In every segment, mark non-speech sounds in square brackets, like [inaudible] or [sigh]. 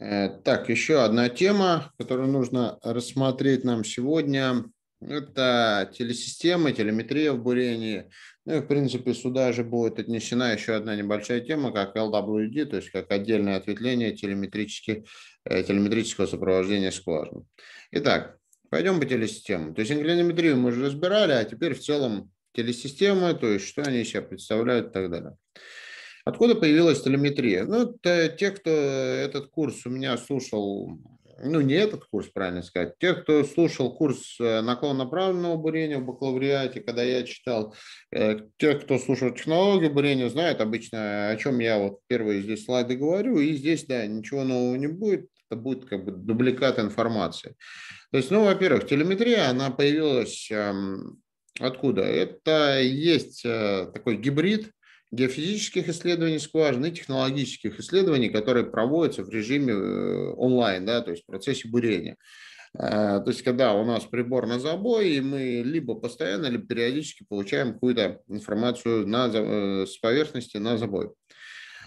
Э, так, еще одна тема, которую нужно рассмотреть нам сегодня. Это телесистемы, телеметрия в бурении. Ну и, в принципе, сюда же будет отнесена еще одна небольшая тема, как LWD, то есть как отдельное ответвление э, телеметрического сопровождения скважин. Итак, пойдем по телесистемам. То есть инклинометрию мы уже разбирали, а теперь в целом телесистемы, то есть что они из себя представляют и так далее. Откуда появилась телеметрия? Ну, те, кто этот курс у меня слушал, ну, не этот курс, правильно сказать, те, кто слушал курс э, наклонно-направленного бурения в бакалавриате, когда я читал, э, те, кто слушал технологию бурения, знают обычно, о чем я вот первые здесь слайды говорю, и здесь, да, ничего нового не будет, это будет как бы дубликат информации. То есть, ну, во-первых, телеметрия, она появилась эм, Откуда? Это есть э, такой гибрид геофизических исследований скважин и технологических исследований, которые проводятся в режиме э, онлайн, да, то есть в процессе бурения. Э, то есть, когда у нас прибор на забой, и мы либо постоянно, либо периодически получаем какую-то информацию на, э, с поверхности на забой.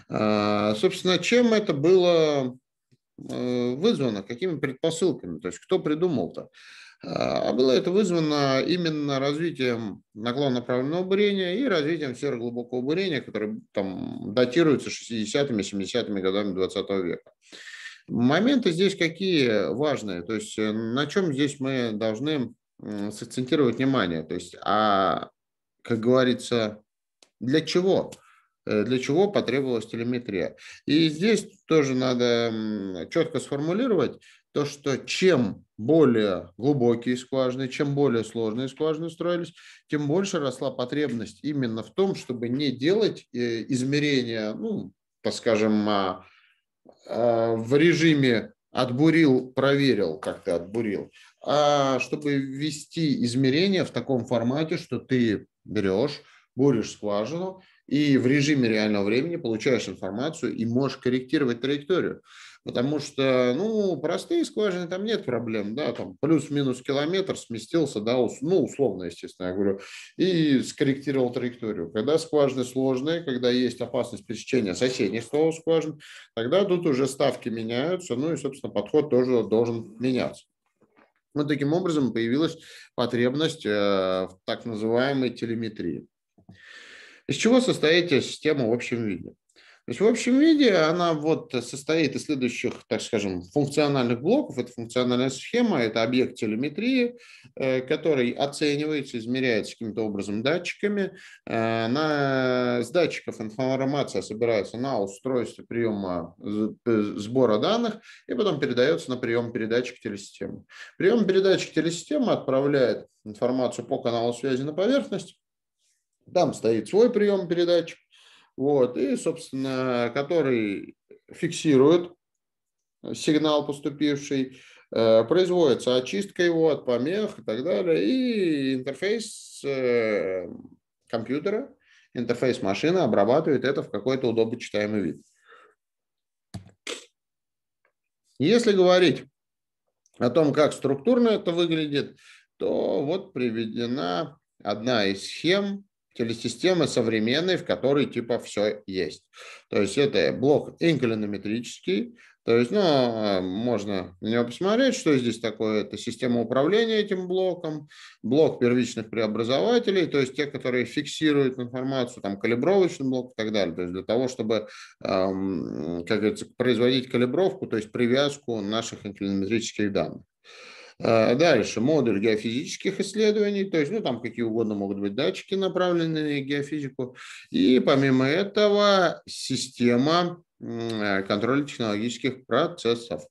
Собственно, чем это было вызвано, какими предпосылками, то есть кто придумал-то? А, а было это вызвано именно развитием наклонно-направленного бурения и развитием серо-глубокого бурения, которое там датируется 60-ми, 70-ми годами 20 века. Моменты здесь какие важные, то есть э, на чем здесь мы должны сакцентировать внимание, то есть, а, как говорится, для чего? Э, для чего потребовалась телеметрия. И здесь тоже надо четко сформулировать то, что чем более глубокие скважины, чем более сложные скважины строились, тем больше росла потребность именно в том, чтобы не делать э, измерения, ну, так скажем, а, а, в режиме отбурил, проверил, как ты отбурил, а чтобы ввести измерения в таком формате, что ты берешь, буришь скважину и в режиме реального времени получаешь информацию и можешь корректировать траекторию. Потому что, ну, простые скважины, там нет проблем, да, там плюс-минус километр сместился, да, ну, условно, естественно, я говорю, и скорректировал траекторию. Когда скважины сложные, когда есть опасность пересечения соседних столовых скважин, тогда тут уже ставки меняются, ну и, собственно, подход тоже должен меняться. Вот таким образом появилась потребность э, в так называемой телеметрии. Из чего состоит система в общем виде? Значит, в общем виде она вот состоит из следующих, так скажем, функциональных блоков. Это функциональная схема, это объект телеметрии, э, который оценивается, измеряется каким-то образом датчиками. Э, на, с датчиков информация собирается на устройство приема э, сбора данных и потом передается на прием передатчик телесистемы. Прием передатчик телесистемы отправляет информацию по каналу связи на поверхность. Там стоит свой прием передатчик, вот, и, собственно, который фиксирует сигнал поступивший, э, производится очистка его от помех и так далее, и интерфейс э, компьютера, интерфейс машины обрабатывает это в какой-то удобно читаемый вид. Если говорить о том, как структурно это выглядит, то вот приведена одна из схем телесистемы современной, в которой типа все есть. То есть это блок инклинометрический, то есть, ну, а, можно на него посмотреть, что здесь такое. Это система управления этим блоком, блок первичных преобразователей, то есть те, которые фиксируют информацию, там, калибровочный блок и так далее. То есть для того, чтобы, эм, как говорится, производить калибровку, то есть привязку наших инклинометрических данных. А, дальше модуль геофизических исследований, то есть, ну, там какие угодно могут быть датчики, направленные на геофизику. И помимо этого система э, контроля технологических процессов.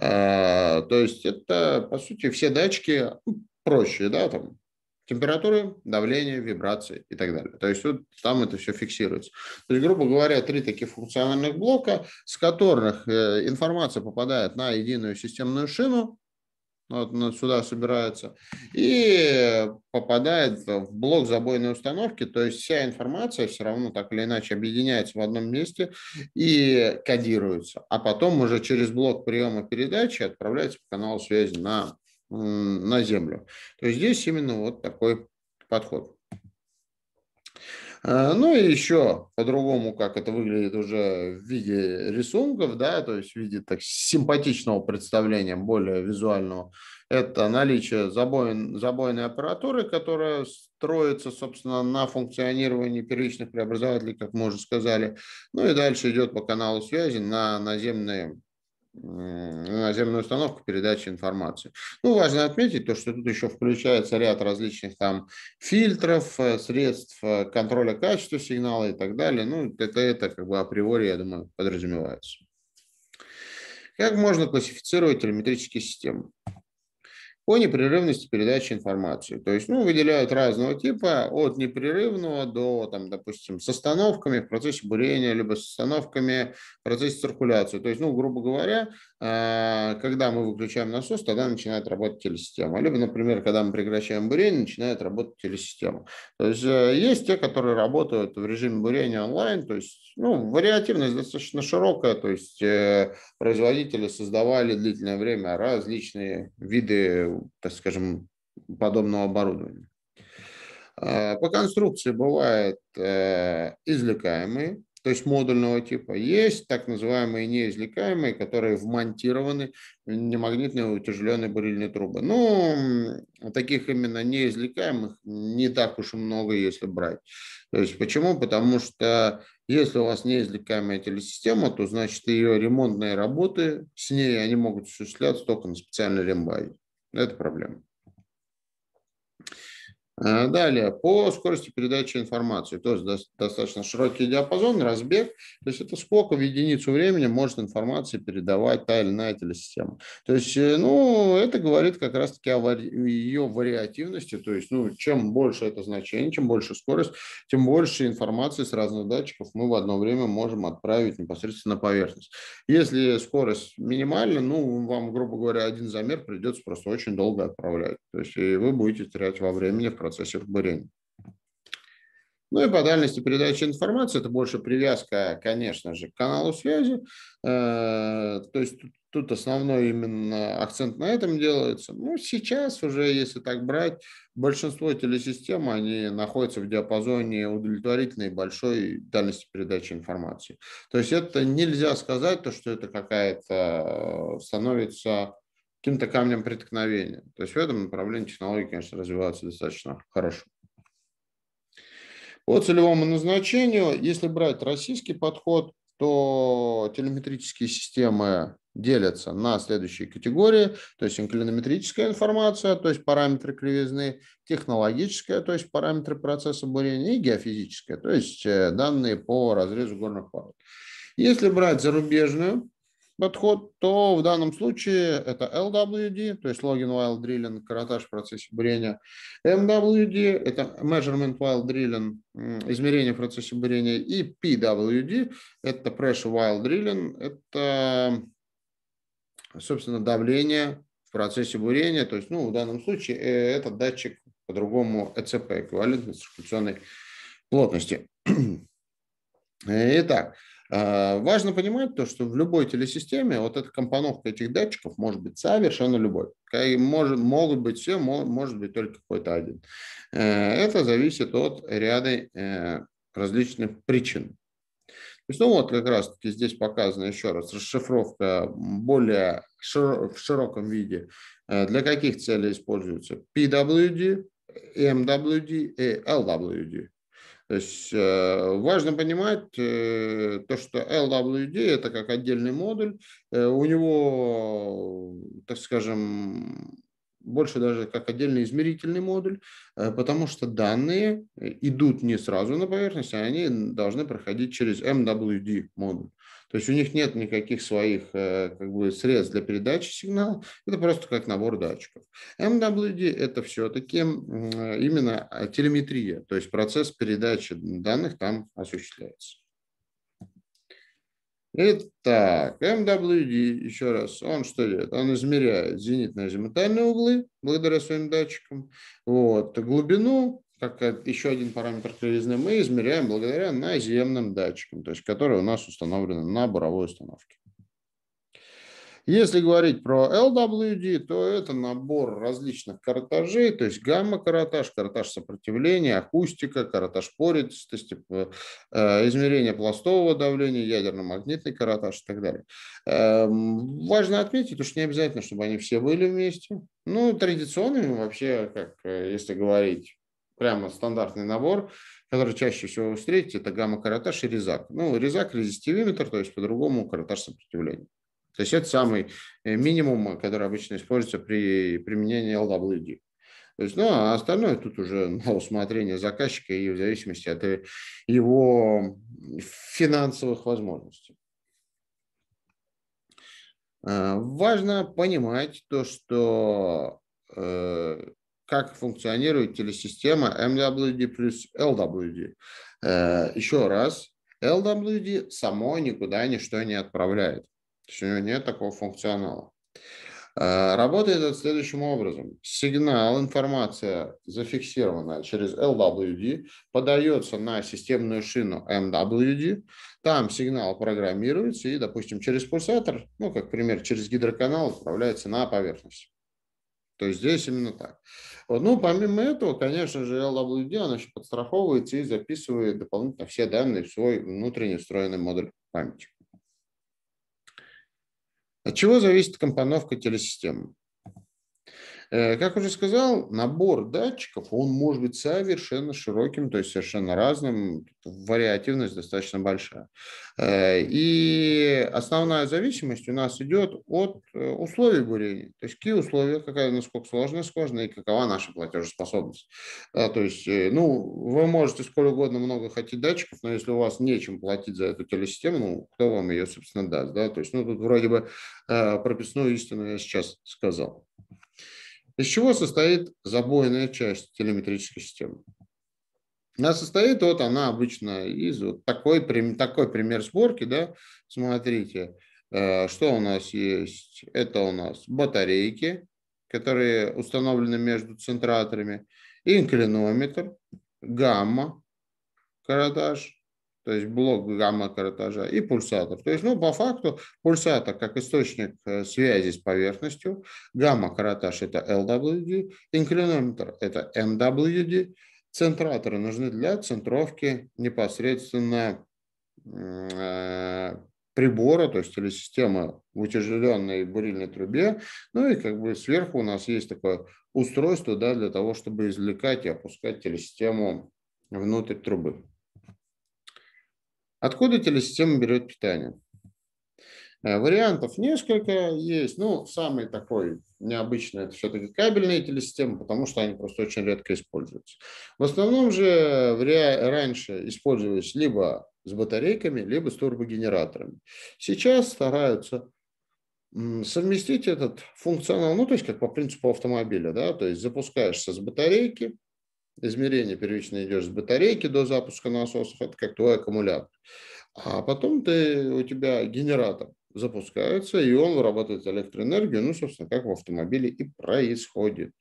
А, то есть это, по сути, все датчики ну, проще, да, там температуры, давление, вибрации и так далее. То есть вот там это все фиксируется. То есть, грубо говоря, три таких функциональных блока, с которых э, информация попадает на единую системную шину, ну, вот сюда собираются, и попадает в блок забойной установки, то есть вся информация все равно так или иначе объединяется в одном месте и кодируется, а потом уже через блок приема передачи отправляется по каналу связи на, на Землю. То есть здесь именно вот такой подход. Э, ну и еще по-другому, как это выглядит уже в виде рисунков, да, то есть в виде так симпатичного представления, более визуального, это наличие забоин, забойной аппаратуры, которая строится, собственно, на функционировании первичных преобразователей, как мы уже сказали. Ну и дальше идет по каналу связи на наземные наземную установку передачи информации. Ну, важно отметить то, что тут еще включается ряд различных там фильтров, э, средств э, контроля качества сигнала и так далее. Ну, это, это как бы априори, я думаю, подразумевается. Как можно классифицировать телеметрические системы? о непрерывности передачи информации. То есть, ну, выделяют разного типа, от непрерывного до, там, допустим, с остановками в процессе бурения, либо с остановками в процессе циркуляции. То есть, ну, грубо говоря, а, когда мы выключаем насос, тогда начинает работать телесистема. Либо, например, когда мы прекращаем бурение, начинает работать телесистема. То есть э, есть те, которые работают в режиме бурения онлайн, то есть ну, вариативность достаточно широкая, то есть э, производители создавали длительное время различные виды, так скажем, подобного оборудования. А, по конструкции бывают э, извлекаемые то есть модульного типа. Есть так называемые неизвлекаемые, которые вмонтированы в немагнитные утяжеленные бурильные трубы. Ну, таких именно неизвлекаемых не так уж и много, если брать. То есть почему? Потому что если у вас неизвлекаемая телесистема, то значит ее ремонтные работы с ней, они могут осуществляться только на специальной рембазе. Это проблема. Э, далее, по скорости передачи информации, то есть достаточно широкий диапазон, разбег, то есть это сколько в единицу времени может информации передавать та или иная телесистема. То есть, э, ну, это говорит как раз-таки о ее вариативности, то есть, ну, чем больше это значение, чем больше скорость, тем больше информации с разных датчиков мы в одно время можем отправить непосредственно на поверхность. Если скорость минимальна, ну, вам, грубо говоря, один замер придется просто очень долго отправлять, то есть, и вы будете терять во времени в процессе процессе бурения. Ну и по дальности передачи информации, это больше привязка, конечно же, к каналу связи. Э, то есть тут основной именно акцент на этом делается. Ну, сейчас уже, если так брать, большинство телесистем, они находятся в диапазоне удовлетворительной большой дальности передачи информации. То есть это нельзя сказать, то, что это какая-то э, становится каким-то камнем преткновения. То есть в этом направлении технологии, конечно, развиваются достаточно хорошо. По целевому назначению, если брать российский подход, то телеметрические системы делятся на следующие категории, то есть инклинометрическая информация, то есть параметры кривизны, технологическая, то есть параметры процесса бурения и геофизическая, то есть э, данные по разрезу горных пород. Если брать зарубежную подход, то в данном случае это LWD, то есть Login While Drilling, каротаж в процессе бурения. MWD – это Measurement While Drilling, измерение в процессе бурения. И PWD – это Pressure While Drilling, это, собственно, давление в процессе бурения. То есть, ну, в данном случае э, это датчик по-другому ЭЦП, эквивалент циркуляционной плотности. [clears throat] Итак, а, важно понимать то, что в любой телесистеме вот эта компоновка этих датчиков может быть совершенно любой. Может, могут быть все, может быть только какой-то один. Э, это зависит от ряда э, различных причин. То есть, ну вот как раз-таки здесь показана еще раз расшифровка более в широком виде. Э, для каких целей используется PWD, MWD и LWD. То есть э, важно понимать э, то, что LWD – это как отдельный модуль. Э, у него, так скажем, больше даже как отдельный измерительный модуль, э, потому что данные э, идут не сразу на поверхность, а они должны проходить через MWD модуль. То есть у них нет никаких своих э, как бы, средств для передачи сигнала, это просто как набор датчиков. MWD – это все-таки именно телеметрия, то есть процесс передачи данных там осуществляется. Итак, MWD, еще раз, он что делает? Он измеряет зенитно-азимутальные углы благодаря своим датчикам. Вот, глубину, как э, еще один параметр кривизны, мы измеряем благодаря наземным датчикам, то есть которые у нас установлены на буровой установке. Если говорить про LWD, то это набор различных каратажей, то есть гамма-каратаж, каратаж сопротивления, акустика, каратаж поритости, э, э, измерение пластового давления, ядерно-магнитный каратаж и так далее. Эм, важно отметить, что не обязательно, чтобы они все были вместе. Ну, традиционными вообще, как э, если говорить прямо стандартный набор, который чаще всего вы встретите, это гамма-каратаж и резак. Ну, резак – резистивиметр, то есть по-другому каратаж сопротивления. То есть это самый э, минимум, который обычно используется при применении LWD. То есть, ну, а остальное тут уже [laughs] на усмотрение заказчика и в зависимости от э, его финансовых возможностей. Э, важно понимать то, что как функционирует телесистема MWD плюс LWD. Еще раз, LWD само никуда ничто не отправляет. То есть у него нет такого функционала. Э, работает это следующим образом. Сигнал, информация зафиксированная через LWD, подается на системную шину MWD, там сигнал программируется и, допустим, через пульсатор, ну, как пример, через гидроканал отправляется на поверхность. То есть здесь именно так. ну, помимо этого, конечно же, LWD, она еще подстраховывается и записывает дополнительно все данные в свой внутренний встроенный модуль памяти. От чего зависит компоновка телесистемы? Э, как уже сказал, набор датчиков, он может быть совершенно широким, то есть совершенно разным, вариативность достаточно большая. Э, и основная зависимость у нас идет от э, условий бурения, то есть какие условия, какая, насколько сложная скважина и какова наша платежеспособность. Да, то есть, ну, вы можете сколько угодно много хотеть датчиков, но если у вас нечем платить за эту телесистему, ну, кто вам ее, собственно, даст, да, то есть, ну, тут вроде бы прописную истину я сейчас сказал. Из чего состоит забойная часть телеметрической системы? Она состоит, вот она обычно из вот такой, такой пример сборки, да, смотрите, э, что у нас есть? Это у нас батарейки, которые установлены между центраторами, инклинометр, гамма, карандаш, то есть блок гамма-каротажа, и пульсатор. То есть, ну, по факту, пульсатор как источник э, связи с поверхностью, гамма-каротаж – это LWD, инклинометр – это MWD, эм центраторы нужны для центровки непосредственно э, прибора, то есть или системы в утяжеленной бурильной трубе. Ну и как бы сверху у нас есть такое устройство да, для того, чтобы извлекать и опускать телесистему внутрь трубы. Откуда телесистема берет питание? Э, вариантов несколько есть. Ну, самый такой необычный – это все-таки кабельные телесистемы, потому что они просто очень редко используются. В основном же раньше использовались либо с батарейками, либо с турбогенераторами. Сейчас стараются совместить этот функционал, ну, то есть как по принципу автомобиля, да, то есть запускаешься с батарейки, измерение первично идешь с батарейки до запуска насосов, это как твой аккумулятор. А потом ты, у тебя генератор запускается, и он вырабатывает электроэнергию, ну, собственно, как в автомобиле и происходит.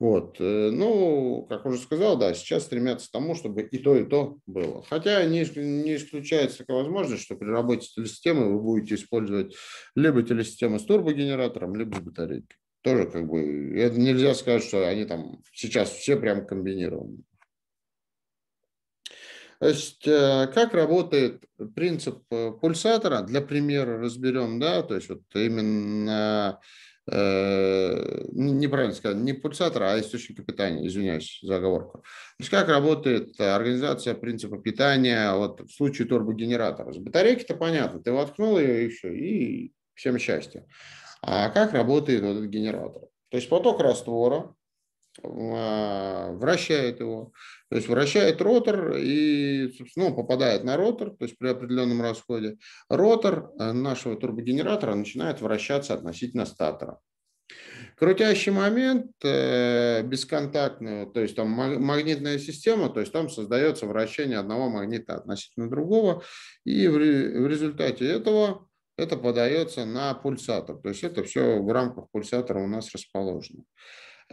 Вот. Э, ну, как уже сказал, да, сейчас стремятся к тому, чтобы и то, и то было. Хотя не, не исключается такая возможность, что при работе телесистемы вы будете использовать либо телесистему с турбогенератором, либо с батарейкой тоже как бы, это нельзя сказать, что они там сейчас все прям комбинированы. То есть э, как работает принцип э, пульсатора, для примера разберем, да, то есть вот именно э, неправильно сказать, не пульсатора, а источника питания, извиняюсь за оговорку. То есть как работает организация принципа питания вот в случае турбогенератора. С батарейки-то понятно, ты воткнул ее и все, и всем счастья. А как работает этот генератор? То есть поток раствора а, вращает его, то есть вращает ротор и, собственно, ну, попадает на ротор, то есть при определенном расходе. Ротор э, нашего турбогенератора начинает вращаться относительно статора. Крутящий момент э, бесконтактный, то есть там магнитная система, то есть там создается вращение одного магнита относительно другого, и в, в результате этого это подается на пульсатор. То есть это все в рамках пульсатора у нас расположено.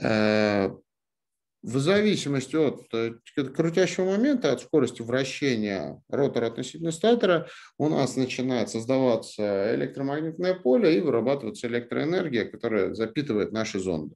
Э, в зависимости э, от крутящего момента, от скорости вращения ротора относительно статора, у нас начинает создаваться электромагнитное поле и вырабатывается электроэнергия, которая запитывает наши зонды.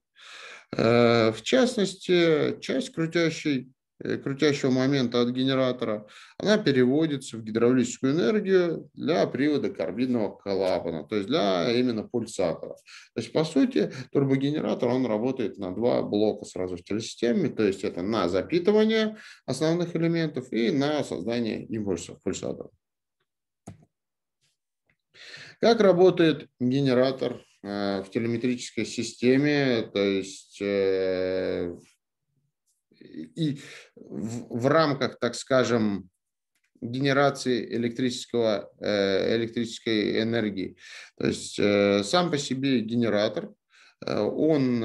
Э, в частности, часть крутящей Э, крутящего момента от генератора, она переводится в гидравлическую энергию для привода карбидного клапана, то есть для именно пульсатора. То есть, по сути, турбогенератор, он работает на два блока сразу в телесистеме, то есть это на запитывание основных элементов и на создание импульсов пульсаторов. Как работает генератор э, в телеметрической системе, то есть э, и в, в рамках, так скажем, генерации электрического, э, электрической энергии. То есть э, сам по себе генератор, э, он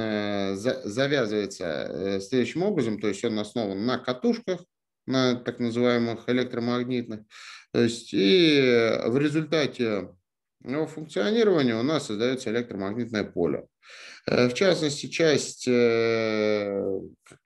завязывается следующим образом, то есть он основан на катушках, на так называемых электромагнитных. То есть и в результате его функционирования у нас создается электромагнитное поле. Э, в частности, часть, э,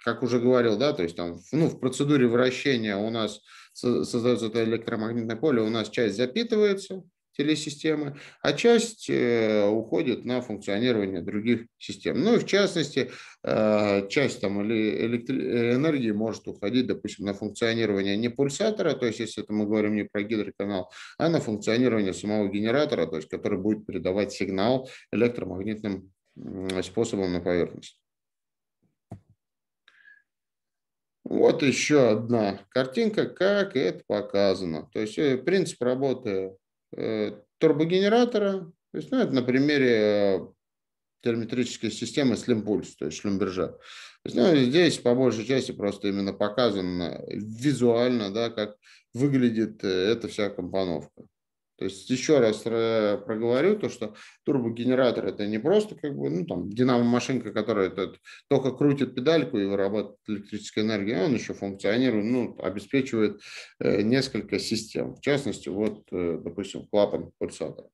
как уже говорил, да, то есть там ну, в процедуре вращения у нас создается это электромагнитное поле, у нас часть запитывается, телесистемы, а часть э, уходит на функционирование других систем. Ну и в частности, э, часть там, электри... Э, энергии может уходить, допустим, на функционирование не пульсатора, то есть если это мы говорим не про гидроканал, а на функционирование самого генератора, то есть который будет передавать сигнал электромагнитным способом на поверхность. Вот еще одна картинка, как это показано. То есть принцип работы Э, турбогенератора. То есть, ну, это на примере э, термометрической системы Slimpulse, то есть Шлюмбержа. То есть, ну, здесь по большей части просто именно показано визуально, да, как выглядит э, эта вся компоновка. То есть еще раз э, проговорю то, что турбогенератор это не просто как бы, ну там динамо-машинка, которая тут только крутит педальку и вырабатывает электрическую энергию, он еще функционирует, ну, обеспечивает э, несколько систем. В частности, вот, э, допустим, клапан пульсатора.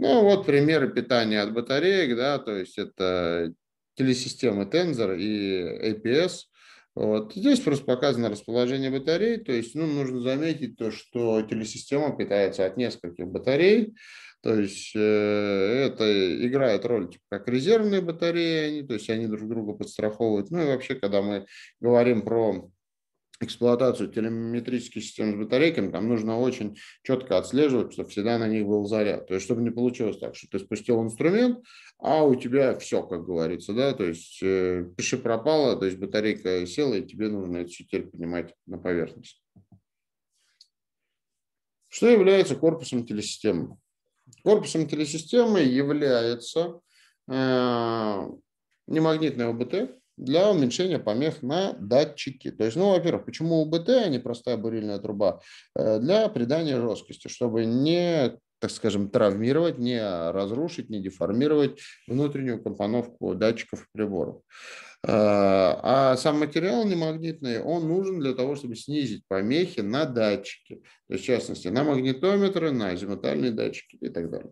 Ну, вот примеры питания от батареек, да, то есть это телесистемы Tensor и APS – вот. Здесь просто показано расположение батарей, то есть ну, нужно заметить то, что телесистема питается от нескольких батарей, то есть э, это играет роль типа, как резервные батареи, они, то есть они друг друга подстраховывают. Ну и вообще, когда мы говорим про эксплуатацию телеметрических систем с батарейками, там нужно очень четко отслеживать, чтобы всегда на них был заряд. То есть, чтобы не получилось так, что ты спустил инструмент, а у тебя все, как говорится, да, то есть э, пиши пропало, то есть батарейка села, и тебе нужно это все теперь поднимать на поверхность. Что является корпусом телесистемы? Корпусом телесистемы является э, немагнитное ОБТ, для уменьшения помех на датчики. То есть, ну, во-первых, почему УБТ, а не простая бурильная труба? Э, для придания жесткости, чтобы не так скажем, травмировать, не разрушить, не деформировать внутреннюю компоновку датчиков и приборов. Э, а сам материал немагнитный, он нужен для того, чтобы снизить помехи на датчики. То есть, в частности, на магнитометры, на азимутальные датчики и так далее.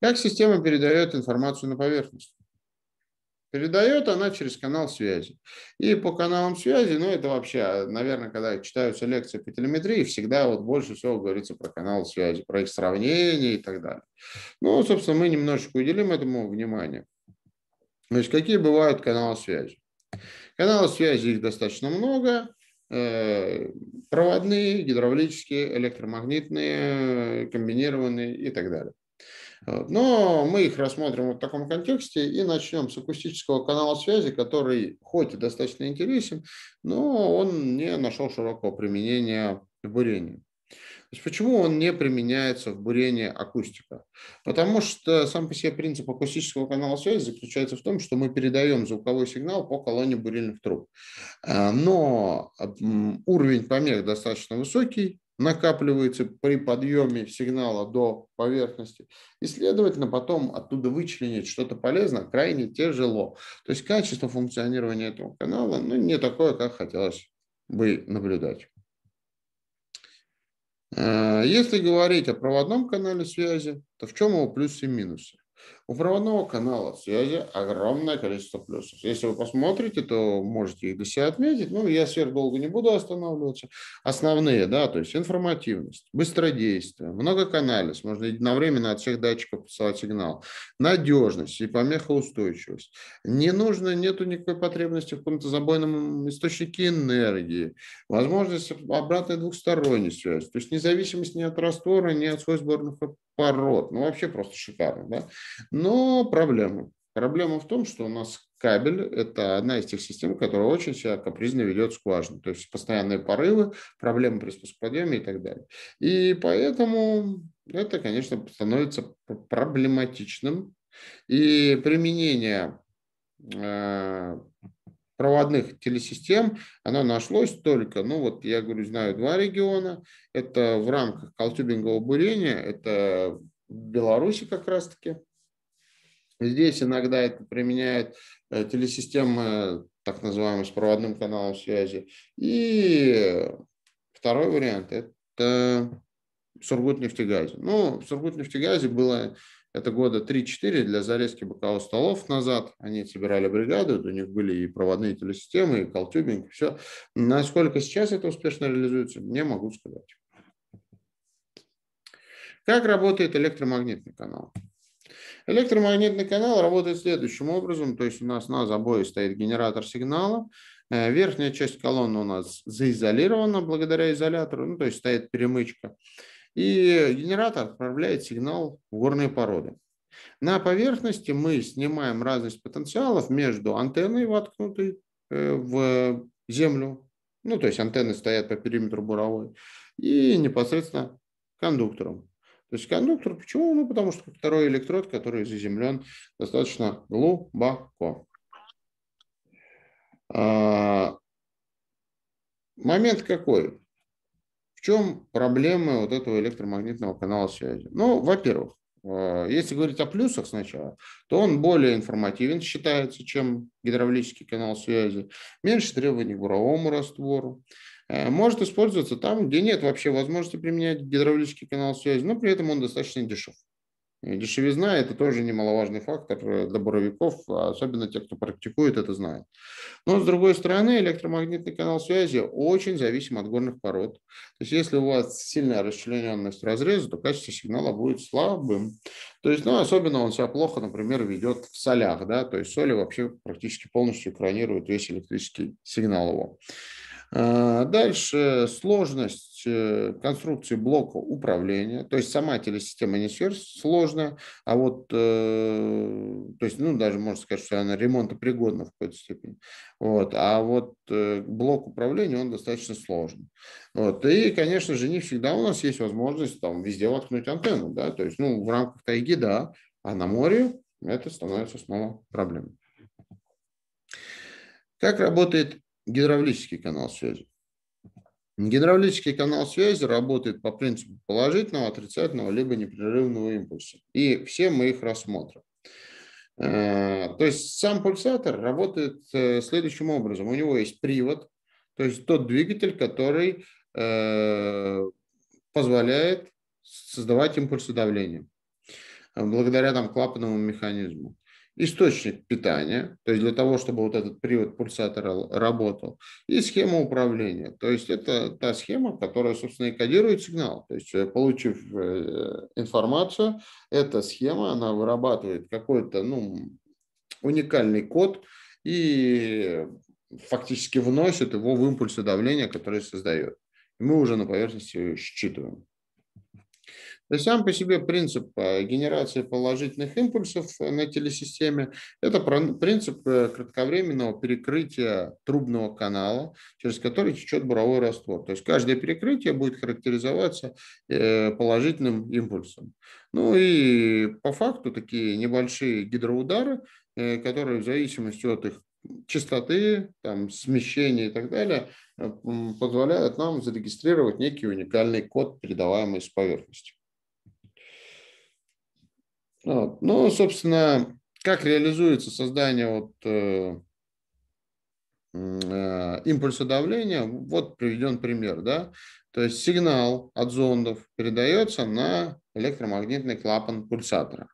Как система передает информацию на поверхность? передает она через канал связи. И по каналам связи, ну это вообще, а, наверное, когда читаются лекции по телеметрии, всегда вот больше всего говорится про канал связи, про их сравнение и так далее. Ну, собственно, мы немножечко уделим этому внимание. То есть какие бывают каналы связи? Каналы связи их достаточно много. Э, проводные, гидравлические, электромагнитные, комбинированные и так далее. Но мы их рассмотрим в таком контексте и начнем с акустического канала связи, который хоть и достаточно интересен, но он не нашел широкого применения в бурении. То есть почему он не применяется в бурении акустика? Потому что сам по себе принцип акустического канала связи заключается в том, что мы передаем звуковой сигнал по колонне бурильных труб. А, но уровень помех достаточно высокий, накапливается при подъеме сигнала до поверхности. И, следовательно, потом оттуда вычленить что-то полезное крайне тяжело. То есть качество функционирования этого канала ну, не такое, как хотелось бы наблюдать. Э, если говорить о проводном канале связи, то в чем его плюсы и минусы? У проводного канала связи огромное количество плюсов. Если вы посмотрите, то можете их для себя отметить. Ну, я сверхдолго не буду останавливаться. Основные, да, то есть информативность, быстродействие, многоканализ, можно одновременно от всех датчиков посылать сигнал, надежность и помехоустойчивость. Не нужно, нету никакой потребности в каком-то забойном источнике энергии, возможность обратной двухсторонней связи, то есть независимость ни от раствора, ни от свой сборных пород. Ну, вообще просто шикарно, да? Но проблема. Проблема в том, что у нас кабель – это одна из тех систем, которая очень себя капризно ведет скважину. То есть постоянные порывы, проблемы при спускоподъеме и так далее. И поэтому это, конечно, становится проблематичным. И применение э, проводных телесистем, оно нашлось только, ну вот я говорю, знаю два региона, это в рамках колтюбингового бурения, это в Беларуси как раз-таки, Здесь иногда это применяют э, телесистемы так называемые с проводным каналом связи. И второй вариант – это Сургутнефтегазе. Ну, в Сургутнефтегазе было это года 3-4 для зарезки боковых столов назад. Они собирали бригаду, у них были и проводные телесистемы, и колтюбинг, все. Насколько сейчас это успешно реализуется, не могу сказать. Как работает электромагнитный канал? Электромагнитный канал работает следующим образом. То есть у нас на забое стоит генератор сигнала. Э, верхняя часть колонны у нас заизолирована благодаря изолятору. Ну, то есть стоит перемычка. И генератор отправляет сигнал в горные породы. На поверхности мы снимаем разность потенциалов между антенной, воткнутой э, в землю, ну, то есть антенны стоят по периметру буровой, и непосредственно кондуктором. То есть кондуктор, почему? Ну, потому что второй электрод, который заземлен достаточно глубоко. А, момент какой? В чем проблемы вот этого электромагнитного канала связи? Ну, во-первых, а, если говорить о плюсах сначала, то он более информативен считается, чем гидравлический канал связи, меньше требований к буровому раствору, Э, может использоваться там, где нет вообще возможности применять гидравлический канал связи, но при этом он достаточно дешев. Дешевизна – это тоже немаловажный фактор э, для буровиков, а особенно те, кто практикует это, знают. Но, с другой стороны, электромагнитный канал связи очень зависим от горных пород. То есть, если у вас сильная расчлененность разреза, то качество сигнала будет слабым. То есть, ну, особенно он себя плохо, например, ведет в солях, да, то есть соли вообще практически полностью экранируют весь электрический сигнал его. А, дальше сложность э, конструкции блока управления, то есть сама телесистема не сложная, а вот, э, то есть, ну, даже можно сказать, что она ремонтопригодна в какой-то степени, вот, а вот э, блок управления, он достаточно сложный. Вот. И, конечно же, не всегда у нас есть возможность там везде воткнуть антенну, да, то есть, ну, в рамках тайги, да, а на море это становится снова проблемой. Как работает гидравлический канал связи. Гидравлический канал связи работает по принципу положительного, отрицательного, либо непрерывного импульса. И все мы их рассмотрим. Э, то есть сам пульсатор работает э, следующим образом. У него есть привод, то есть тот двигатель, который э, позволяет создавать импульсы давления благодаря там клапанному механизму источник питания, то есть для того, чтобы вот этот привод пульсатора работал, и схема управления. То есть это та схема, которая, собственно, и кодирует сигнал. То есть э, получив э, информацию, эта схема, она вырабатывает какой-то ну, уникальный код и фактически вносит его в импульсы давления, которые создает. И мы уже на поверхности считываем. То есть сам по себе принцип э, генерации положительных импульсов э, на телесистеме – это принцип э, кратковременного перекрытия трубного канала, через который течет буровой раствор. То есть каждое перекрытие будет характеризоваться положительным импульсом. Ну и по факту такие небольшие гидроудары, которые в зависимости от их частоты, там, смещения и так далее, позволяют нам зарегистрировать некий уникальный код, передаваемый с поверхности. Вот. Ну, собственно, как реализуется создание вот, э, э, импульса давления, вот приведен пример. Да? То есть сигнал от зондов передается на электромагнитный клапан пульсатора.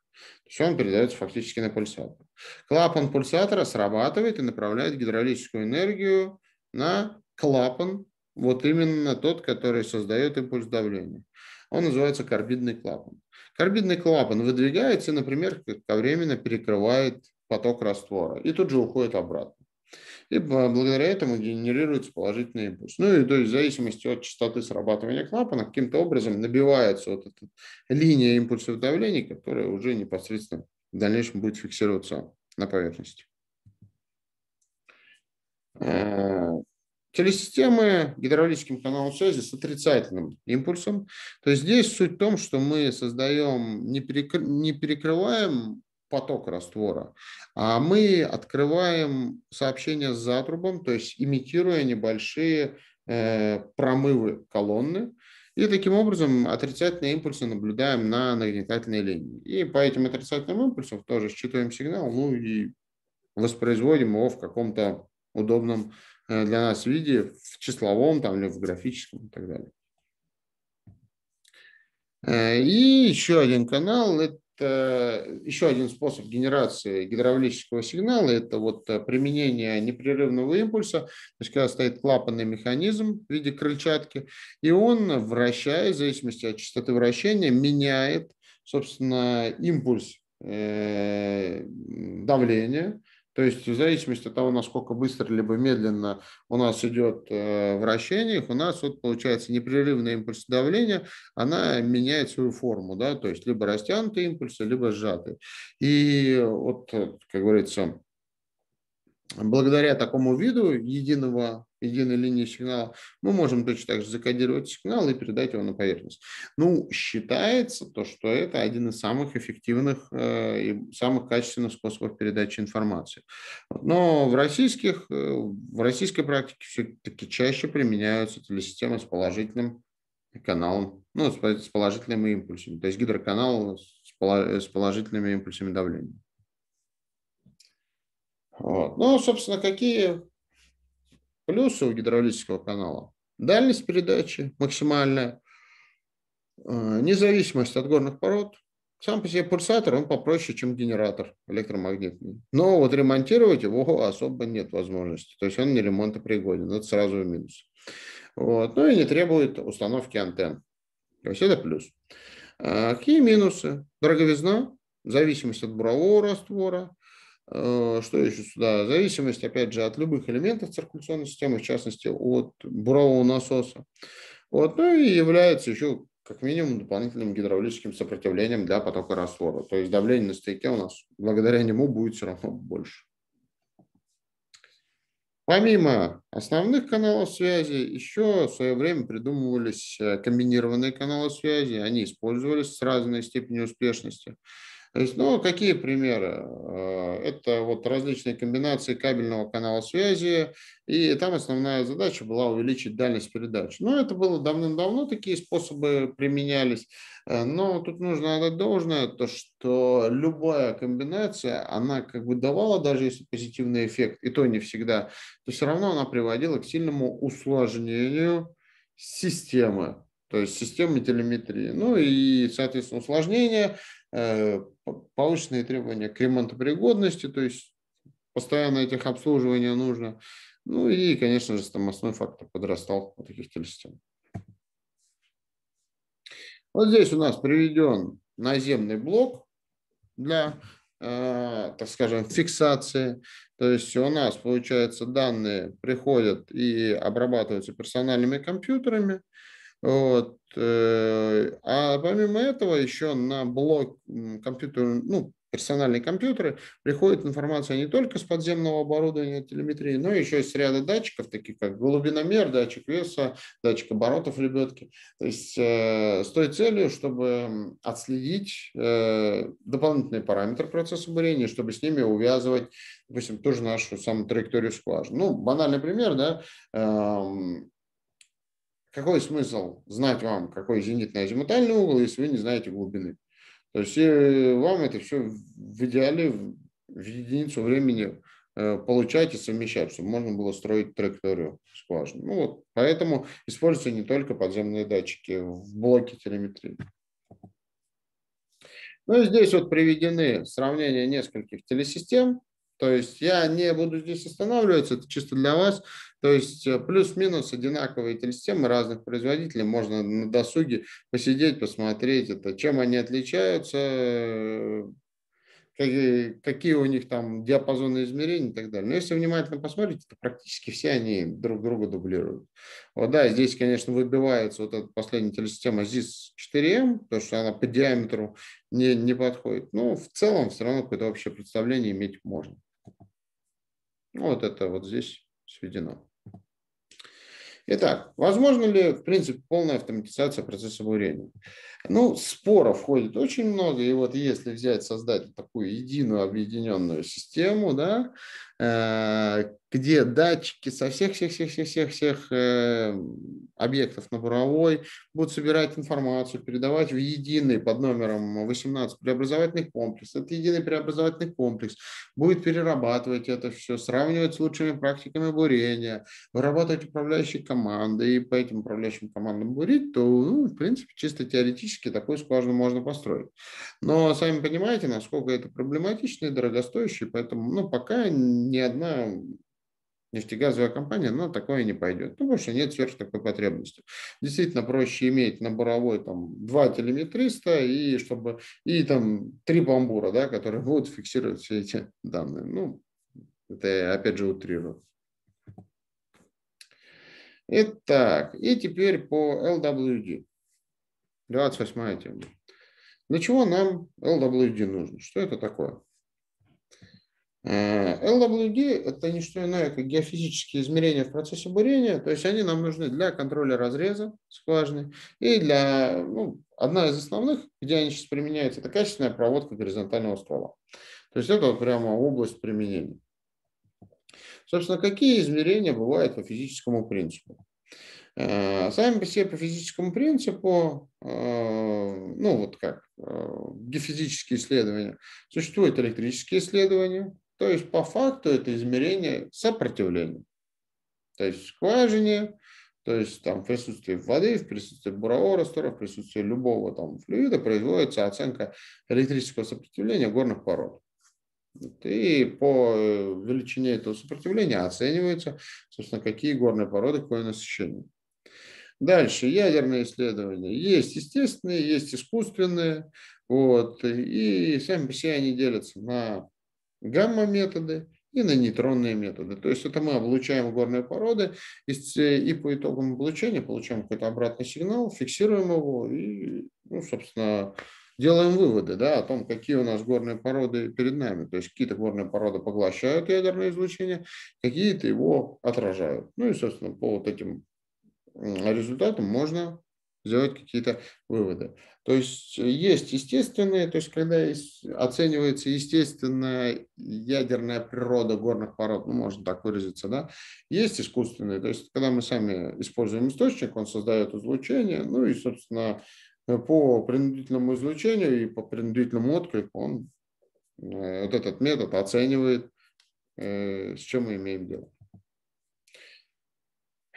То есть он передается фактически на пульсатор. Клапан пульсатора срабатывает и направляет гидравлическую энергию на клапан, вот именно тот, который создает импульс давления. Он называется карбидный клапан. Карбидный клапан выдвигается, например, кратковременно перекрывает поток раствора и тут же уходит обратно. И благодаря этому генерируется положительный импульс. Ну и то есть в зависимости от частоты срабатывания клапана каким-то образом набивается вот эта линия импульсов давления, которая уже непосредственно в дальнейшем будет фиксироваться на поверхности. Э, телесистемы гидравлическим каналом связи с отрицательным импульсом. То есть здесь суть в том, что мы создаем, не, перекр... не перекрываем поток раствора, а мы открываем сообщение с затрубом, то есть имитируя небольшие э, промывы колонны, и таким образом отрицательные импульсы наблюдаем на нагнетательной линии. И по этим отрицательным импульсам тоже считываем сигнал, ну и воспроизводим его в каком-то удобном Э, для нас в виде, в числовом там, или в графическом и так далее. Э, и еще один канал – это еще один способ генерации гидравлического сигнала – это вот э, применение непрерывного импульса, то есть когда стоит клапанный механизм в виде крыльчатки, и он, вращая, в зависимости от частоты вращения, меняет, собственно, импульс давления, то есть в зависимости от того, насколько быстро либо медленно у нас идет э, вращение, у нас вот получается непрерывное импульс давления, она меняет свою форму, да, то есть либо растянутые импульсы, либо сжатые. И вот, как говорится, благодаря такому виду единого единой линии сигнала, мы можем точно так же закодировать сигнал и передать его на поверхность. Ну, считается то, что это один из самых эффективных э, и самых качественных способов передачи информации. Но в, российских, э, в российской практике все-таки чаще применяются телесистемы с положительным каналом, ну, с положительными импульсами, то есть гидроканал с положительными импульсами давления. Вот. Ну, собственно, какие Плюсы у гидравлического канала. Дальность передачи максимальная, э, независимость от горных пород. Сам по себе пульсатор, он попроще, чем генератор электромагнитный. Но вот ремонтировать его особо нет возможности. То есть он не ремонтопригоден. Это сразу минус. Вот. Ну и не требует установки антенн. То есть это плюс. А какие минусы? Дороговизна, зависимость от бурового раствора, Э, что еще сюда? Зависимость, опять же, от любых элементов циркуляционной системы, в частности, от бурового насоса. Вот, ну и является еще как минимум дополнительным гидравлическим сопротивлением для потока раствора. То есть давление на стейке у нас благодаря нему будет все равно больше. Помимо основных каналов связи, еще в свое время придумывались э, комбинированные каналы связи. Они использовались с разной степенью успешности. То есть, ну, какие примеры? Э, это вот различные комбинации кабельного канала связи, и там основная задача была увеличить дальность передач. Ну, это было давным-давно, такие способы применялись, э, но тут нужно отдать должное, то, что любая комбинация, она как бы давала, даже если позитивный эффект, и то не всегда, то все равно она приводила к сильному усложнению системы, то есть системы телеметрии. Ну и, соответственно, усложнение э, повышенные требования к ремонтопригодности, то есть постоянно этих обслуживания нужно. Ну и, конечно же, стоимостной фактор подрастал у таких телесистем. Вот здесь у нас приведен наземный блок для, э, так скажем, фиксации. То есть у нас, получается, данные приходят и обрабатываются персональными компьютерами. Вот. Э, а помимо этого еще на блок компьютер, ну, персональные компьютеры приходит информация не только с подземного оборудования телеметрии, но еще и с ряда датчиков, таких как глубиномер, датчик веса, датчик оборотов лебедки. То есть э, с той целью, чтобы отследить э, дополнительные параметры процесса бурения, чтобы с ними увязывать, допустим, ту же нашу саму траекторию скважины. Ну, банальный пример, да, э, какой смысл знать вам, какой зенитный азимутальный угол, если вы не знаете глубины? То есть э, вам это все в идеале в единицу времени э, получать и совмещать, чтобы можно было строить траекторию скважины. Ну вот, поэтому используются не только подземные датчики в блоке телеметрии. Ну и здесь вот приведены сравнения нескольких телесистем. То есть я не буду здесь останавливаться, это чисто для вас. То есть э, плюс-минус одинаковые телесистемы разных производителей. Можно на досуге посидеть, посмотреть это, чем они отличаются, э, какие, у них там диапазоны измерений и так далее. Но если внимательно посмотрите, то практически все они друг друга дублируют. Вот, да, здесь, конечно, выбивается вот эта последняя телесистема ZIS-4M, потому что она по диаметру не, не подходит. Но ну, в целом все равно какое-то общее представление иметь можно. Ну, вот это вот здесь сведено. Итак, возможно ли, в принципе, полная автоматизация процесса бурения? Ну, споров входит очень много, и вот если взять, создать такую единую объединенную систему, да, Э, где датчики со всех, всех, всех, всех, всех, всех э, объектов на буровой будут собирать информацию, передавать в единый под номером 18 преобразовательный комплекс. Этот единый преобразовательный комплекс будет перерабатывать это все, сравнивать с лучшими практиками бурения, вырабатывать управляющие команды и по этим управляющим командам бурить, то, ну, в принципе, чисто теоретически такую скважину можно построить. Но сами понимаете, насколько это проблематично и дорогостоящее, поэтому, ну, пока ни одна нефтегазовая компания на такое не пойдет. Ну, потому что нет сверх такой потребности. Действительно проще иметь на буровой там два телеметриста и чтобы и там три бомбура, да, которые будут фиксировать все эти данные. Ну, это я опять же утрирую. Итак, и теперь по LWD. 28 тема. Для чего нам LWD нужно? Что это такое? LWD э, – это не что иное, как геофизические измерения в процессе бурения, то есть они нам нужны для контроля разреза скважины и для, ну, одна из основных, где они сейчас применяются, это качественная проводка горизонтального ствола. То есть это вот прямо область применения. Собственно, какие измерения бывают по физическому принципу? Э, сами по себе по физическому принципу, э, ну вот как, геофизические исследования, существуют электрические исследования, то есть по факту это измерение сопротивления. То есть в скважине, то есть там в присутствии воды, в присутствии бурового раствора, в присутствии любого там флюида производится оценка электрического сопротивления горных пород. И по э, величине этого сопротивления оценивается, собственно, какие горные породы, какое насыщение. Дальше, ядерные исследования. Есть естественные, есть искусственные. Вот, и сами все они делятся на гамма-методы и на нейтронные методы. То есть это мы облучаем горные породы и по итогам облучения получаем какой-то обратный сигнал, фиксируем его и, ну, собственно, делаем выводы да, о том, какие у нас горные породы перед нами. То есть какие-то горные породы поглощают ядерное излучение, какие-то его отражают. Ну и, собственно, по вот этим результатам можно сделать какие-то выводы. То есть э, есть естественные, то есть когда есть, оценивается естественная ядерная природа горных пород, ну, можно так выразиться, да, есть искусственные, то есть когда мы сами используем источник, он создает излучение, ну и, собственно, э, по принудительному излучению и по принудительному отклику он э, вот этот метод оценивает, с чем мы имеем дело.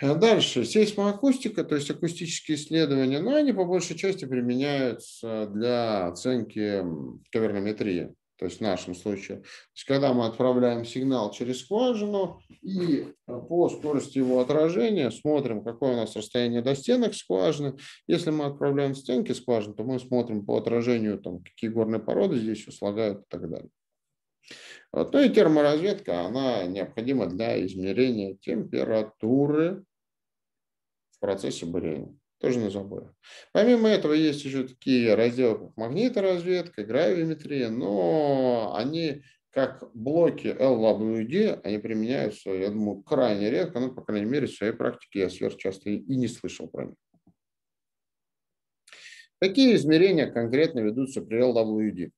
А дальше, сейсмоакустика, то есть акустические исследования, но они по большей части применяются для оценки кавернометрии, то есть в нашем случае. То есть когда мы отправляем сигнал через скважину и э, по скорости его отражения смотрим, какое у нас расстояние до стенок скважины. Если мы отправляем стенки скважины, то мы смотрим по отражению, там, какие горные породы здесь слагают и так далее. Вот. Ну и терморазведка, она необходима для измерения температуры процессе бурения. Тоже не забыл. Помимо этого есть еще такие разделы, как магниторазведка, гравиметрия, но они как блоки LWD, они применяются, я думаю, крайне редко, но, по крайней мере, в своей практике я сверхчасто и не слышал про них. Какие измерения конкретно ведутся при LWD?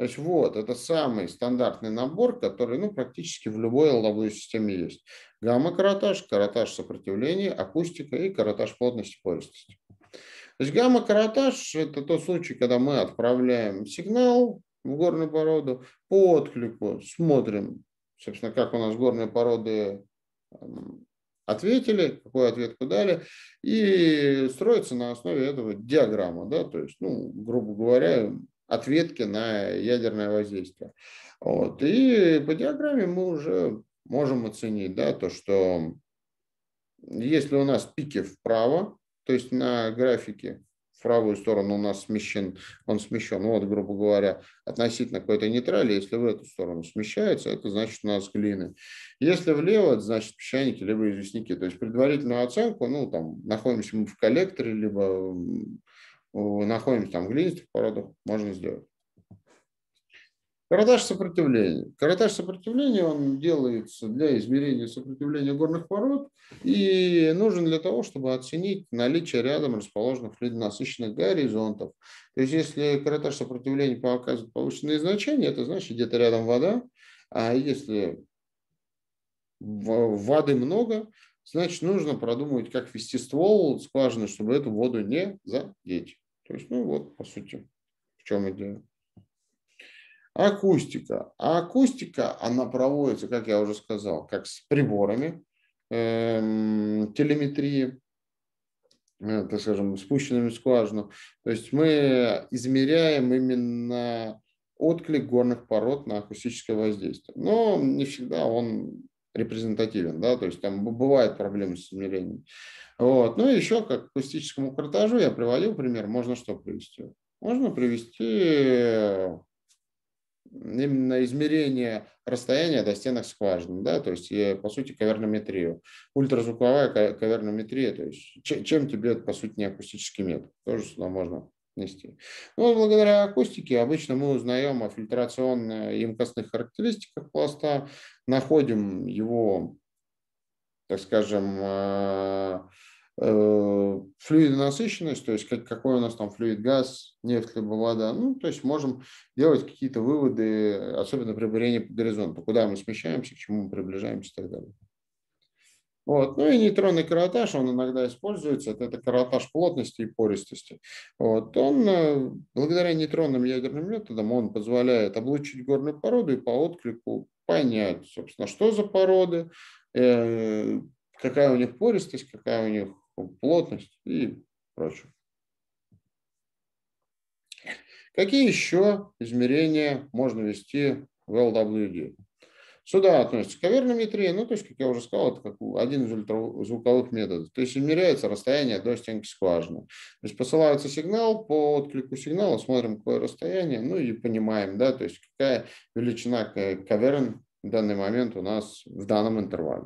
То есть вот, это самый стандартный набор, который ну, практически в любой лобовой системе есть. Гамма-каротаж, каротаж сопротивления, акустика и каротаж плотности пористости. То есть гамма-каротаж – это тот случай, когда мы отправляем сигнал в горную породу по отклику, смотрим, собственно, как у нас горные породы эм, ответили, какой ответку дали, и строится на основе этого диаграмма, да, то есть, ну, грубо говоря, ответки на ядерное воздействие. Вот. И по диаграмме мы уже можем оценить да, то, что если у нас пики вправо, то есть на графике в правую сторону у нас смещен, он смещен, вот, грубо говоря, относительно какой-то нейтрали, если в эту сторону смещается, это значит у нас глины. Если влево, это значит песчаники либо известняки. То есть предварительную оценку, ну, там, находимся мы в коллекторе, либо находимся там в глинистых породах, можно сделать. Каратаж сопротивления. Каратаж сопротивления, он делается для измерения сопротивления горных пород и нужен для того, чтобы оценить наличие рядом расположенных насыщенных горизонтов. То есть, если каратаж сопротивления показывает повышенные значения, это значит, где-то рядом вода, а если воды много, значит, нужно продумывать, как вести ствол скважины, чтобы эту воду не задеть. То есть, ну вот, по сути, в чем идея. Акустика. А акустика, она проводится, как я уже сказал, как с приборами эм, телеметрии, э, так скажем, спущенными в скважину. То есть мы измеряем именно отклик горных пород на акустическое воздействие. Но не всегда он репрезентативен, да, то есть там бывают проблемы с измерением. Вот. Ну и еще как к акустическому картажу я приводил пример, можно что привести? Можно привести э, именно измерение расстояния до стенок скважины, да, то есть, э, по сути, кавернометрию. Ультразвуковая кавернометрия, то есть, чем тебе, это по сути, не акустический метод, тоже сюда можно нести. Ну, благодаря акустике обычно мы узнаем о фильтрационно-емкостных характеристиках пласта, находим его, так скажем, а, э, флюидонасыщенность, то есть какой у нас там флюид газ, нефть либо вода. Ну, то есть можем делать какие-то выводы, особенно при бурении по горизонту, куда мы смещаемся, к чему мы приближаемся и так далее. Вот. Ну и нейтронный каротаж, он иногда используется, это, это каротаж плотности и пористости. Вот. Он, э, благодаря нейтронным ядерным методам, он позволяет облучить горную породу и по отклику понять, собственно, что за породы, э, какая у них пористость, какая у них плотность и прочее. Какие еще измерения можно вести в LWD? Сюда относится кавернометрия, ну, то есть, как я уже сказал, это как один из ультразвуковых методов. То есть, измеряется расстояние до стенки скважины. То есть, посылается сигнал, по отклику сигнала смотрим, какое расстояние, ну, и понимаем, да, то есть, какая величина каверн в данный момент у нас в данном интервале.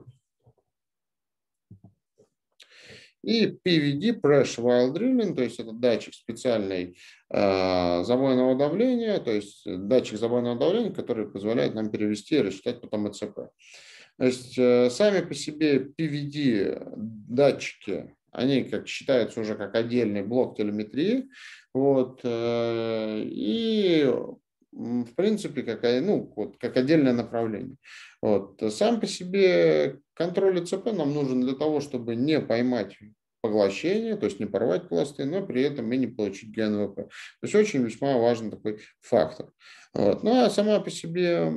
И PVD, Pressure While Drilling, то есть это датчик специальный э, забойного давления, то есть датчик забойного давления, который позволяет нам перевести и рассчитать потом ЭЦП. То есть э, сами по себе PVD датчики, они как считаются уже как отдельный блок телеметрии, вот, э, и в принципе, как, ну, вот, как отдельное направление. Вот. Сам по себе контроль ЦП нам нужен для того, чтобы не поймать поглощение, то есть не порвать пласты, но при этом и не получить ГНВП. То есть очень весьма важный такой фактор. Вот. Ну а сама по себе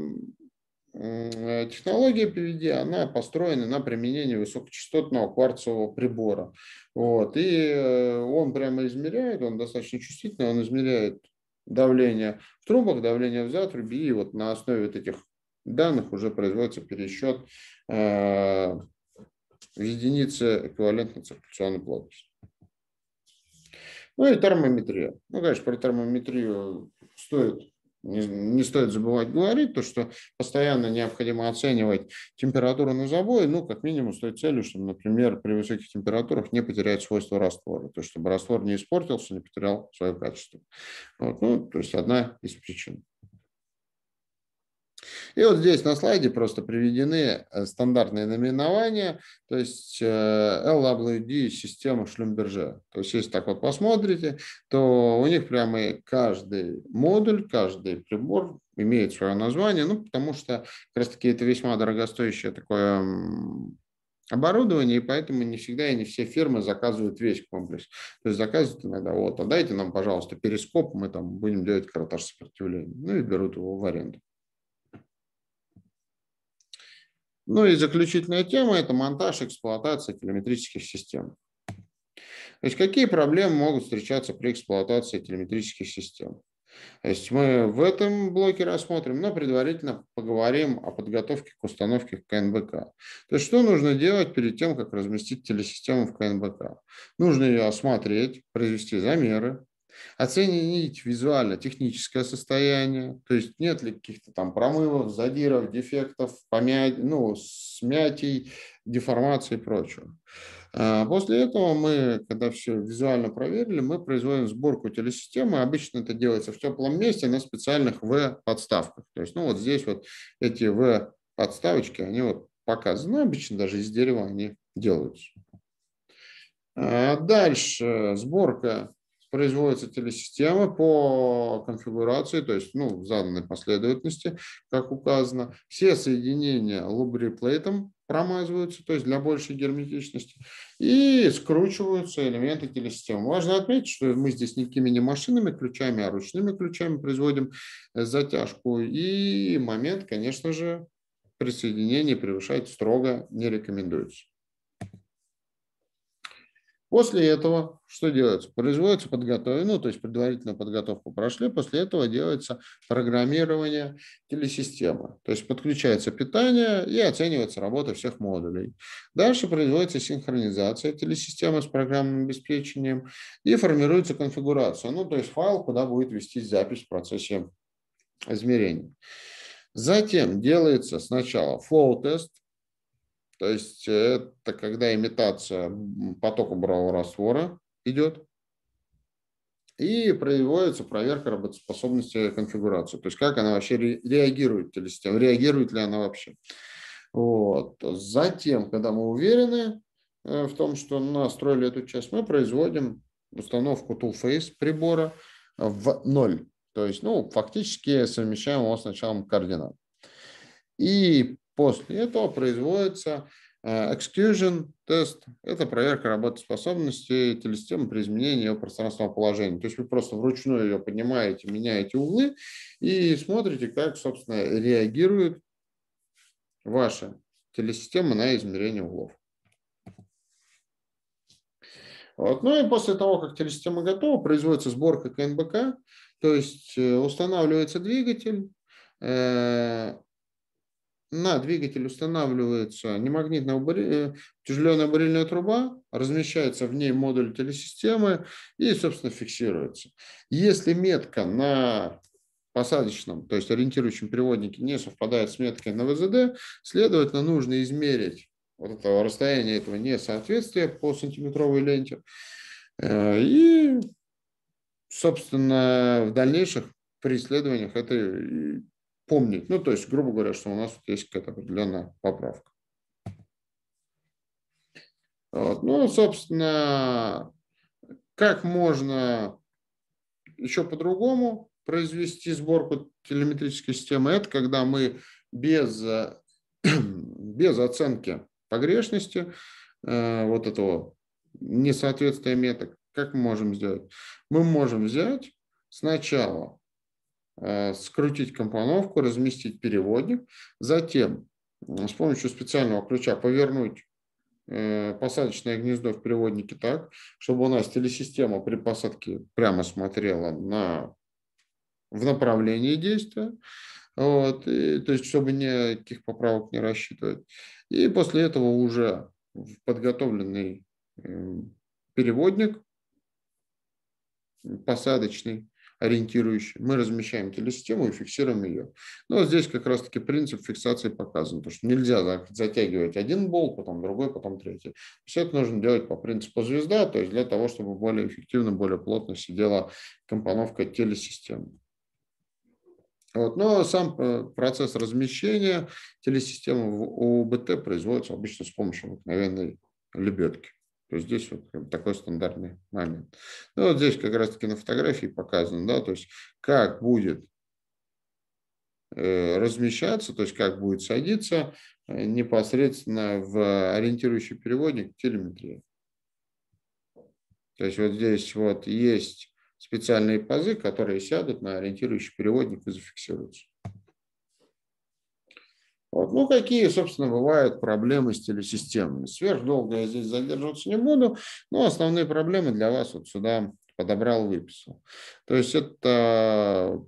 э, технология PVD, она построена на применении высокочастотного кварцевого прибора. Вот. И э, он прямо измеряет, он достаточно чувствительный, он измеряет давления в трубах, давление в затрубе, и вот на основе вот этих данных уже производится пересчет в э, единицы эквивалентной циркуляционной плотности. Ну и термометрия. Ну, конечно, про термометрию стоит не, не стоит забывать говорить, то, что постоянно необходимо оценивать температуру на забое, ну, как минимум с той целью, чтобы, например, при высоких температурах не потерять свойства раствора, то есть чтобы раствор не испортился, не потерял свое качество. Вот, ну, то есть одна из причин. И вот здесь на слайде просто приведены э, стандартные наименования, то есть э, LWD система Шлюмберже. То есть если так вот посмотрите, то у них прямо каждый модуль, каждый прибор имеет свое название, ну, потому что как раз-таки это весьма дорогостоящее такое оборудование, и поэтому не всегда и не все фирмы заказывают весь комплекс. То есть заказывают иногда, вот, отдайте а нам, пожалуйста, перископ, мы там будем делать каротаж сопротивления. Ну и берут его в аренду. Ну и заключительная тема – это монтаж, эксплуатация телеметрических систем. То есть какие проблемы могут встречаться при эксплуатации телеметрических систем? То есть мы в этом блоке рассмотрим, но предварительно поговорим о подготовке к установке в КНБК. То есть что нужно делать перед тем, как разместить телесистему в КНБК? Нужно ее осмотреть, произвести замеры, Оценить визуально техническое состояние, то есть нет ли каких-то там промывов, задиров, дефектов, помять, ну, смятий, деформаций и прочего. А после этого мы, когда все визуально проверили, мы производим сборку телесистемы. Обычно это делается в теплом месте на специальных В-подставках. То есть, ну, вот здесь вот эти В-подставочки, они вот показаны. Ну, обычно даже из дерева они делаются. А дальше сборка производится телесистема по конфигурации, то есть ну, в заданной последовательности, как указано. Все соединения лубриплейтом промазываются, то есть для большей герметичности, и скручиваются элементы телесистемы. Важно отметить, что мы здесь никакими не машинными ключами, а ручными ключами производим э, затяжку. И момент, конечно же, при соединении превышать строго не рекомендуется. После этого что делается? Производится подготовка, ну, то есть предварительную подготовку прошли, после этого делается программирование телесистемы. То есть подключается питание и оценивается работа всех модулей. Дальше производится синхронизация телесистемы с программным обеспечением и формируется конфигурация, ну, то есть файл, куда будет вести запись в процессе измерений. Затем делается сначала флоу тест то есть э, это когда имитация потока бурового раствора идет, и производится проверка работоспособности конфигурации, то есть как она вообще реагирует, телесистема, реагирует ли она вообще. Вот. Затем, когда мы уверены э, в том, что настроили эту часть, мы производим установку Toolface прибора в ноль. То есть, ну, фактически совмещаем его с началом координат. И После этого производится э, Execution тест – это проверка работоспособности телесистемы при изменении ее пространственного положения. То есть вы просто вручную ее поднимаете, меняете углы и смотрите, как, собственно, реагирует ваша телесистема на измерение углов. Вот. Ну и после того, как телесистема готова, производится сборка КНБК, то есть э, устанавливается двигатель, э, на двигатель устанавливается немагнитная бари... Э, тяжеленная барильная труба, размещается в ней модуль телесистемы и, собственно, фиксируется. Если метка на посадочном, то есть ориентирующем переводнике не совпадает с меткой на ВЗД, следовательно, нужно измерить вот это расстояние этого несоответствия по сантиметровой ленте. Э, и, собственно, в дальнейших при исследованиях это помнить. Ну, то есть, грубо говоря, что у нас есть какая-то определенная поправка. Вот. Ну, собственно, как можно еще по-другому произвести сборку телеметрической системы, это когда мы без, [clears throat] без оценки погрешности э, вот этого несоответствия меток, как мы можем сделать? Мы можем взять сначала Э, скрутить компоновку, разместить переводник, затем с помощью специального ключа повернуть э, посадочное гнездо в переводнике так, чтобы у нас телесистема при посадке прямо смотрела на, в направлении действия, вот, и, то есть чтобы никаких поправок не рассчитывать. И после этого уже в подготовленный эм, переводник посадочный ориентирующий, мы размещаем телесистему и фиксируем ее. Но ну, здесь как раз-таки принцип фиксации показан, потому что нельзя затягивать один болт, потом другой, потом третий. Все это нужно делать по принципу звезда, то есть для того, чтобы более эффективно, более плотно сидела компоновка телесистемы. Вот. Но сам э, процесс размещения телесистемы в ОБТ производится обычно с помощью обыкновенной лебедки. То есть здесь вот такой стандартный момент. Ну, вот здесь как раз-таки на фотографии показано, да, то есть как будет э, размещаться, то есть как будет садиться э, непосредственно в ориентирующий переводник телеметрия. То есть вот здесь вот есть специальные пазы, которые сядут на ориентирующий переводник и зафиксируются. Вот. Ну, какие, собственно, бывают проблемы с телесистемами. Сверхдолго я здесь задерживаться не буду, но основные проблемы для вас вот сюда подобрал, выписал. То есть это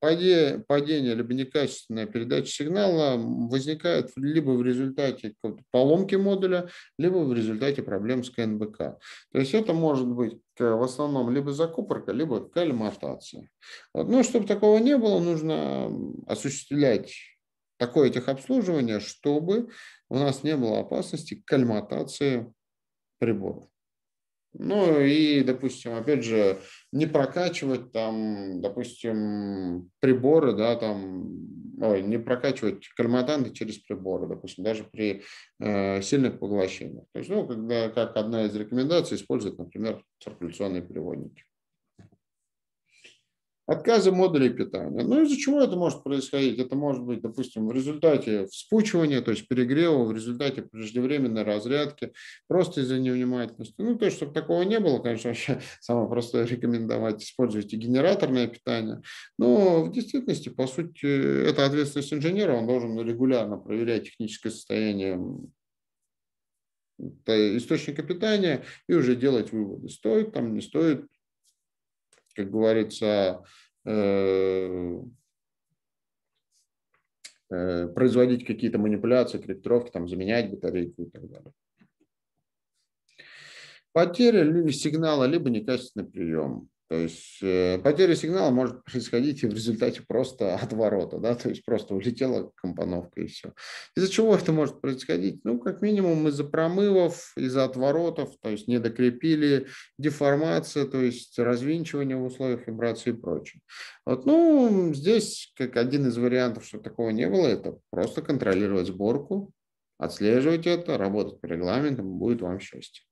падение, падение либо некачественная передача сигнала возникает либо в результате поломки модуля, либо в результате проблем с КНБК. То есть это может быть э, в основном либо закупорка, либо кальматация. Ну чтобы такого не было, нужно осуществлять такое техобслуживание, чтобы у нас не было опасности кальматации приборов. Ну и, допустим, опять же, не прокачивать там, допустим, приборы, да, там, ой, не прокачивать кальматанты через приборы, допустим, даже при э, сильных поглощениях. То есть, ну, когда, как одна из рекомендаций, использовать, например, циркуляционные переводники отказы модулей питания. Ну, из-за чего это может происходить? Это может быть, допустим, в результате вспучивания, то есть перегрева, в результате преждевременной разрядки, просто из-за невнимательности. Ну, то есть, чтобы такого не было, конечно, вообще [laughs] самое простое рекомендовать использовать генераторное питание. Но в действительности, по сути, это ответственность инженера, он должен регулярно проверять техническое состояние источника питания и уже делать выводы, стоит там, не стоит как говорится, э, э, производить какие-то манипуляции, корректировки, там, заменять батарейку и так далее. Потеря сигнала, либо некачественный прием. То есть э, потеря сигнала может происходить и в результате просто отворота, да, то есть просто улетела компоновка и все. Из-за чего это может происходить? Ну, как минимум из-за промывов, из-за отворотов, то есть не докрепили, деформация, то есть развинчивание в условиях вибрации и прочее. Вот, ну, здесь как один из вариантов, что такого не было, это просто контролировать сборку, отслеживать это, работать по регламентам, будет вам счастье.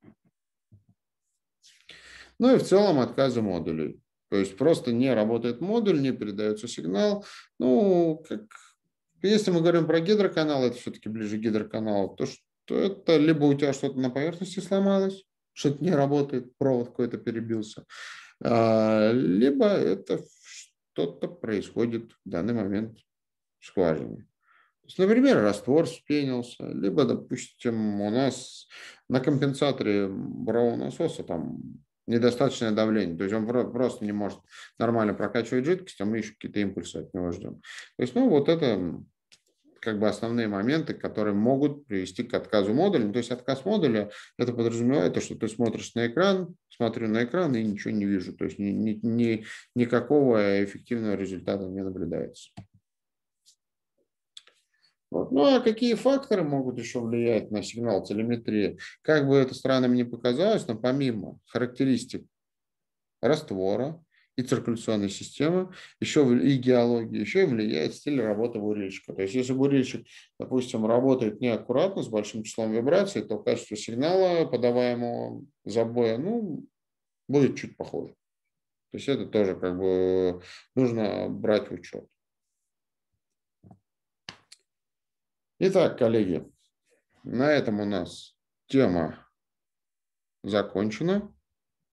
Ну и в целом отказы модулей. То есть просто не работает модуль, не передается сигнал. Ну, как, если мы говорим про гидроканал, это все-таки ближе к гидроканалу, то что это либо у тебя что-то на поверхности сломалось, что-то не работает, провод какой-то перебился, а, либо это что-то происходит в данный момент в скважине. То есть, например, раствор спенился, либо, допустим, у нас на компенсаторе браун-насоса там недостаточное давление. То есть он просто не может нормально прокачивать жидкость, а мы еще какие-то импульсы от него ждем. То есть, ну, вот это как бы основные моменты, которые могут привести к отказу модуля. Ну, то есть отказ модуля – это подразумевает то, что ты смотришь на экран, смотрю на экран и ничего не вижу. То есть ни, ни, ни, никакого эффективного результата не наблюдается. Вот. Ну а какие факторы могут еще влиять на сигнал телеметрии? Как бы это странным не показалось, но помимо характеристик раствора и циркуляционной системы, еще и геологии, еще и влияет стиль работы бурильщика. То есть если бурильщик, допустим, работает неаккуратно, с большим числом вибраций, то качество сигнала, подаваемого забоя, ну, будет чуть похоже. То есть это тоже как бы нужно брать в учет. Итак, коллеги, на этом у нас тема закончена.